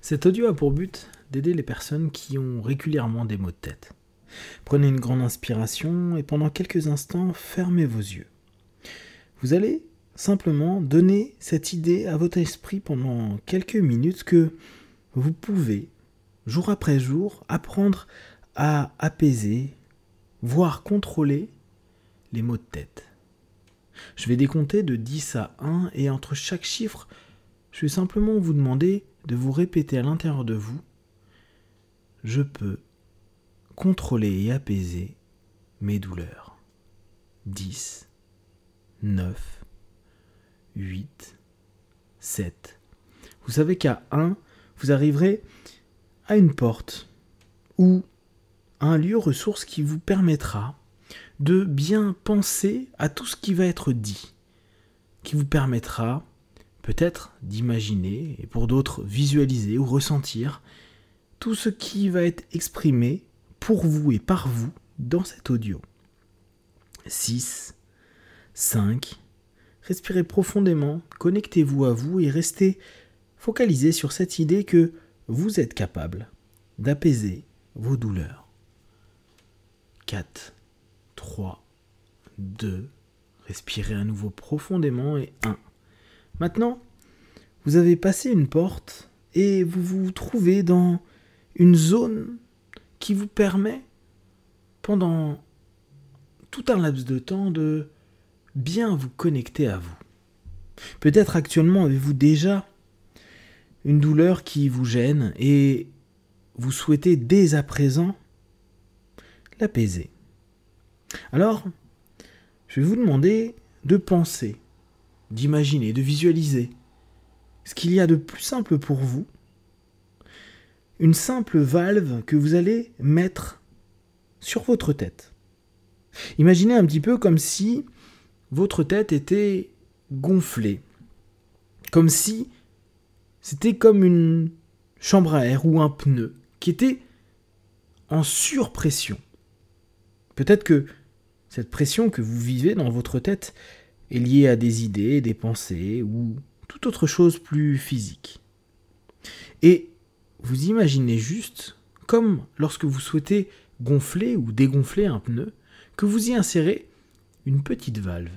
Cet audio a pour but d'aider les personnes qui ont régulièrement des maux de tête. Prenez une grande inspiration et pendant quelques instants, fermez vos yeux. Vous allez simplement donner cette idée à votre esprit pendant quelques minutes que vous pouvez, jour après jour, apprendre à apaiser, voire contrôler les maux de tête. Je vais décompter de 10 à 1 et entre chaque chiffre, je vais simplement vous demander de vous répéter à l'intérieur de vous, je peux contrôler et apaiser mes douleurs. 10, 9, 8, 7. Vous savez qu'à 1, vous arriverez à une porte ou à un lieu ressource qui vous permettra de bien penser à tout ce qui va être dit, qui vous permettra peut-être d'imaginer, et pour d'autres visualiser ou ressentir, tout ce qui va être exprimé pour vous et par vous dans cet audio. 6, 5, respirez profondément, connectez-vous à vous et restez focalisé sur cette idée que vous êtes capable d'apaiser vos douleurs. 4, 3, 2, respirez à nouveau profondément et 1. Maintenant, vous avez passé une porte et vous vous trouvez dans une zone qui vous permet, pendant tout un laps de temps, de bien vous connecter à vous. Peut-être actuellement avez-vous déjà une douleur qui vous gêne et vous souhaitez dès à présent l'apaiser. Alors, je vais vous demander de penser d'imaginer, de visualiser ce qu'il y a de plus simple pour vous, une simple valve que vous allez mettre sur votre tête. Imaginez un petit peu comme si votre tête était gonflée, comme si c'était comme une chambre à air ou un pneu qui était en surpression. Peut-être que cette pression que vous vivez dans votre tête, est lié à des idées, des pensées ou toute autre chose plus physique. Et vous imaginez juste, comme lorsque vous souhaitez gonfler ou dégonfler un pneu, que vous y insérez une petite valve.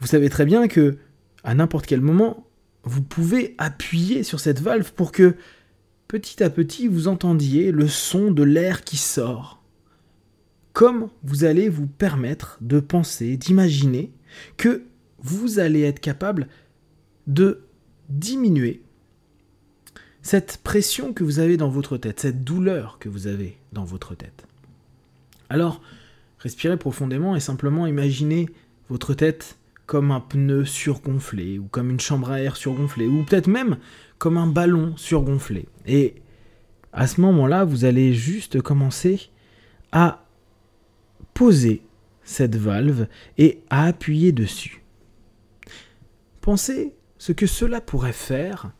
Vous savez très bien que, à n'importe quel moment, vous pouvez appuyer sur cette valve pour que, petit à petit, vous entendiez le son de l'air qui sort comme vous allez vous permettre de penser, d'imaginer que vous allez être capable de diminuer cette pression que vous avez dans votre tête, cette douleur que vous avez dans votre tête. Alors, respirez profondément et simplement imaginez votre tête comme un pneu surgonflé, ou comme une chambre à air surgonflée, ou peut-être même comme un ballon surgonflé. Et à ce moment-là, vous allez juste commencer à poser cette valve et à appuyer dessus. Pensez ce que cela pourrait faire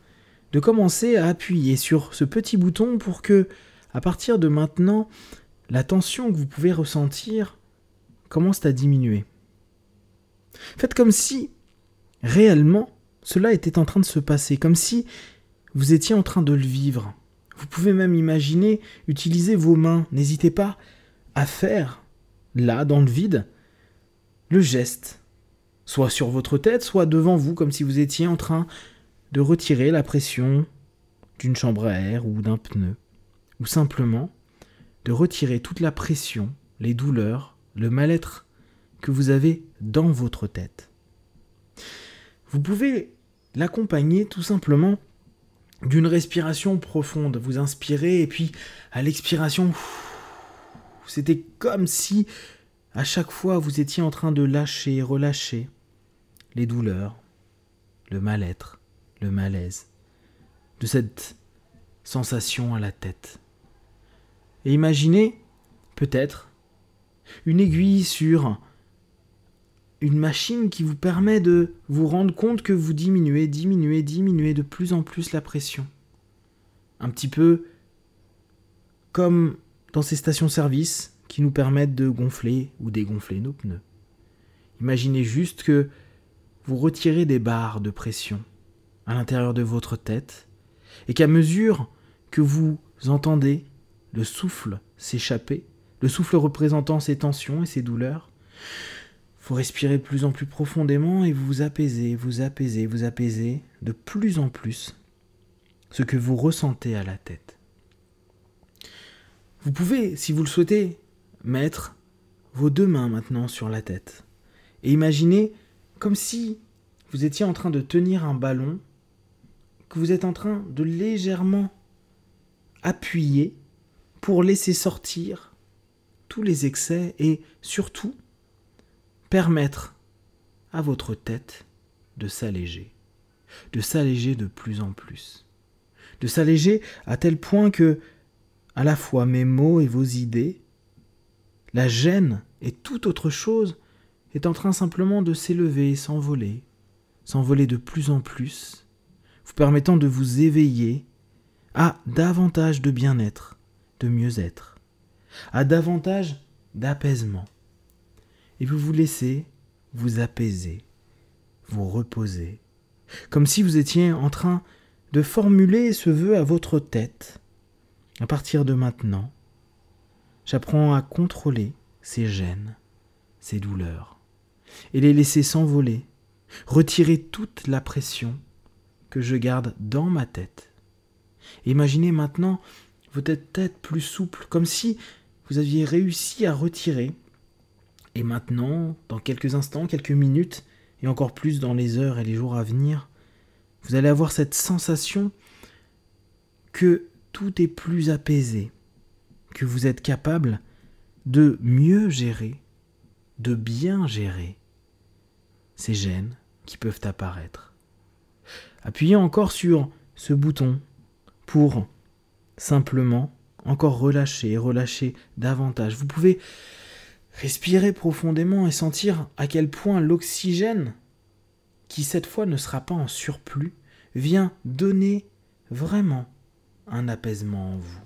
de commencer à appuyer sur ce petit bouton pour que, à partir de maintenant, la tension que vous pouvez ressentir commence à diminuer. Faites comme si, réellement, cela était en train de se passer, comme si vous étiez en train de le vivre. Vous pouvez même imaginer utiliser vos mains, n'hésitez pas à faire là, dans le vide, le geste, soit sur votre tête, soit devant vous, comme si vous étiez en train de retirer la pression d'une chambre à air ou d'un pneu, ou simplement de retirer toute la pression, les douleurs, le mal-être que vous avez dans votre tête. Vous pouvez l'accompagner tout simplement d'une respiration profonde. Vous inspirez et puis à l'expiration, c'était comme si, à chaque fois, vous étiez en train de lâcher et relâcher les douleurs, le mal-être, le malaise, de cette sensation à la tête. Et imaginez, peut-être, une aiguille sur une machine qui vous permet de vous rendre compte que vous diminuez, diminuez, diminuez de plus en plus la pression. Un petit peu comme dans ces stations-service qui nous permettent de gonfler ou dégonfler nos pneus. Imaginez juste que vous retirez des barres de pression à l'intérieur de votre tête et qu'à mesure que vous entendez le souffle s'échapper, le souffle représentant ces tensions et ces douleurs, vous respirez plus en plus profondément et vous vous apaisez, vous apaisez, vous apaisez de plus en plus ce que vous ressentez à la tête. Vous pouvez, si vous le souhaitez, mettre vos deux mains maintenant sur la tête. Et imaginez comme si vous étiez en train de tenir un ballon, que vous êtes en train de légèrement appuyer pour laisser sortir tous les excès et surtout permettre à votre tête de s'alléger, de s'alléger de plus en plus, de s'alléger à tel point que à la fois mes mots et vos idées. La gêne et toute autre chose est en train simplement de s'élever et s'envoler, s'envoler de plus en plus, vous permettant de vous éveiller à davantage de bien-être, de mieux-être, à davantage d'apaisement. Et vous vous laissez vous apaiser, vous reposer, comme si vous étiez en train de formuler ce vœu à votre tête, à partir de maintenant, j'apprends à contrôler ces gênes, ces douleurs, et les laisser s'envoler, retirer toute la pression que je garde dans ma tête. Imaginez maintenant votre tête plus souple, comme si vous aviez réussi à retirer, et maintenant, dans quelques instants, quelques minutes, et encore plus dans les heures et les jours à venir, vous allez avoir cette sensation que tout est plus apaisé, que vous êtes capable de mieux gérer, de bien gérer ces gènes qui peuvent apparaître. Appuyez encore sur ce bouton pour simplement encore relâcher et relâcher davantage. Vous pouvez respirer profondément et sentir à quel point l'oxygène, qui cette fois ne sera pas en surplus, vient donner vraiment un apaisement en vous.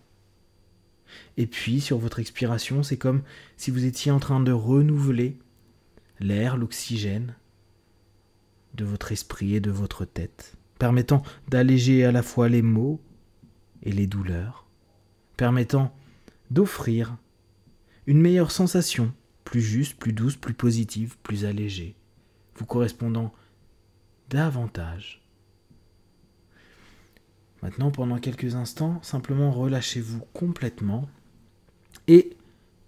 Et puis, sur votre expiration, c'est comme si vous étiez en train de renouveler l'air, l'oxygène de votre esprit et de votre tête, permettant d'alléger à la fois les maux et les douleurs, permettant d'offrir une meilleure sensation, plus juste, plus douce, plus positive, plus allégée, vous correspondant davantage Maintenant, pendant quelques instants, simplement relâchez-vous complètement et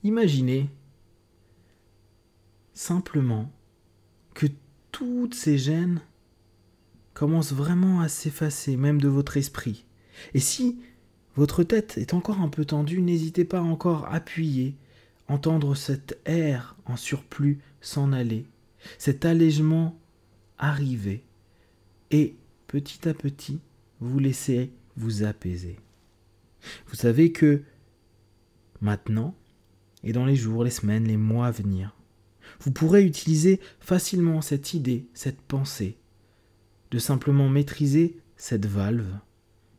imaginez simplement que toutes ces gênes commencent vraiment à s'effacer, même de votre esprit. Et si votre tête est encore un peu tendue, n'hésitez pas encore à appuyer, entendre cet air en surplus s'en aller, cet allègement arriver, et petit à petit, vous laissez vous apaiser. Vous savez que maintenant, et dans les jours, les semaines, les mois à venir, vous pourrez utiliser facilement cette idée, cette pensée, de simplement maîtriser cette valve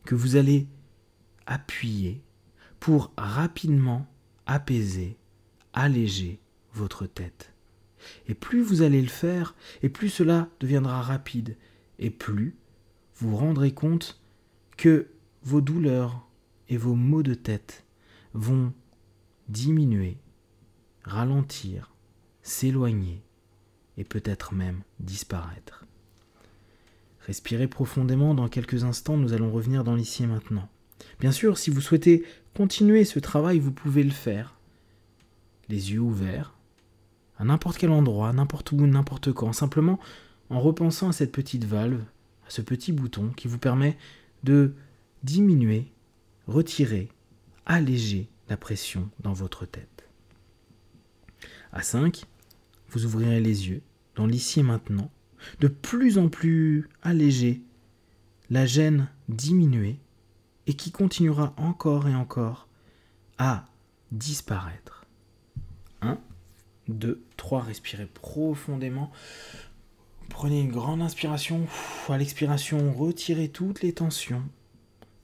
que vous allez appuyer pour rapidement apaiser, alléger votre tête. Et plus vous allez le faire, et plus cela deviendra rapide, et plus vous rendrez compte que vos douleurs et vos maux de tête vont diminuer, ralentir, s'éloigner et peut-être même disparaître. Respirez profondément, dans quelques instants nous allons revenir dans l'ici et maintenant. Bien sûr, si vous souhaitez continuer ce travail, vous pouvez le faire, les yeux ouverts, à n'importe quel endroit, n'importe où, n'importe quand, simplement en repensant à cette petite valve à ce petit bouton qui vous permet de diminuer, retirer, alléger la pression dans votre tête. À 5, vous ouvrirez les yeux dans l'ici et maintenant, de plus en plus allégé, la gêne diminuée et qui continuera encore et encore à disparaître. 1, 2, 3, respirez profondément. Prenez une grande inspiration. À l'expiration, retirez toutes les tensions.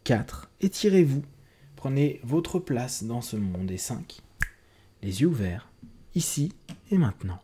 4. Étirez-vous. Prenez votre place dans ce monde. Et 5. Les yeux ouverts, ici et maintenant.